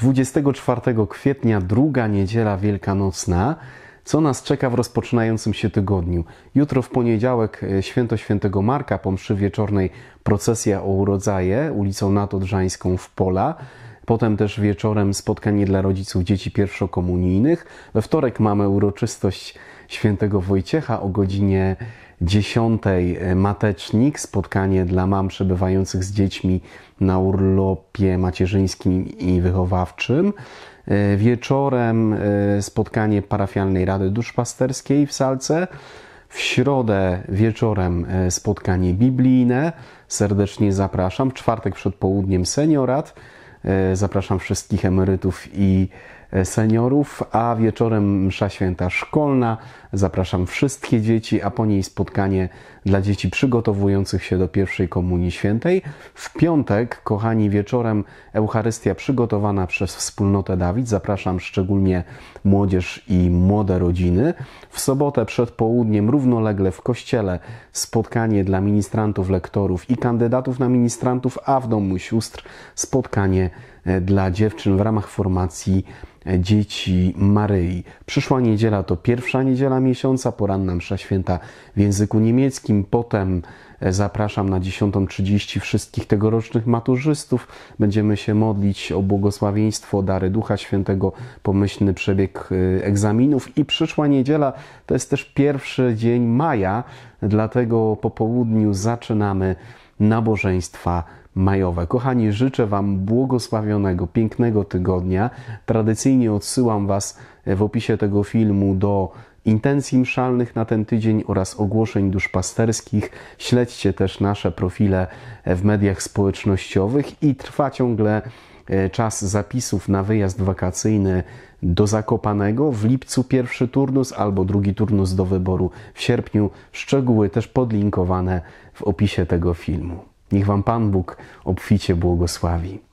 24 kwietnia, druga niedziela wielkanocna. Co nas czeka w rozpoczynającym się tygodniu? Jutro w poniedziałek e, święto świętego Marka po mszy wieczornej procesja o urodzaje ulicą Natodrzańską w Pola. Potem też wieczorem spotkanie dla rodziców dzieci pierwszokomunijnych. We wtorek mamy uroczystość świętego Wojciecha o godzinie 10 matecznik, spotkanie dla mam przebywających z dziećmi na urlopie macierzyńskim i wychowawczym. E, wieczorem e, spotkanie parafialnej Rady Duszpasterskiej w Salce. W środę wieczorem e, spotkanie biblijne. Serdecznie zapraszam. W czwartek przed południem seniorat. E, zapraszam wszystkich emerytów i e, seniorów, a wieczorem msza święta szkolna. Zapraszam wszystkie dzieci, a po niej spotkanie dla dzieci przygotowujących się do pierwszej komunii świętej. W piątek, kochani, wieczorem Eucharystia przygotowana przez wspólnotę Dawid. Zapraszam szczególnie młodzież i młode rodziny. W sobotę przed południem równolegle w kościele spotkanie dla ministrantów, lektorów i kandydatów na ministrantów, a w domu sióstr spotkanie E, dla dziewczyn w ramach formacji e, Dzieci Maryi. Przyszła niedziela to pierwsza niedziela miesiąca, poranna msza święta w języku niemieckim. Potem e, zapraszam na 10.30 wszystkich tegorocznych maturzystów. Będziemy się modlić o błogosławieństwo, dary Ducha Świętego, pomyślny przebieg egzaminów. I przyszła niedziela to jest też pierwszy dzień maja, dlatego po południu zaczynamy nabożeństwa majowe. Kochani, życzę Wam błogosławionego, pięknego tygodnia. Tradycyjnie odsyłam Was e, w opisie tego filmu do intencji mszalnych na ten tydzień oraz ogłoszeń duszpasterskich. Śledźcie też nasze profile e, w mediach społecznościowych i trwa ciągle E, czas zapisów na wyjazd wakacyjny do Zakopanego. W lipcu pierwszy turnus albo drugi turnus do wyboru w sierpniu. Szczegóły też podlinkowane w opisie tego filmu. Niech Wam Pan Bóg obficie błogosławi.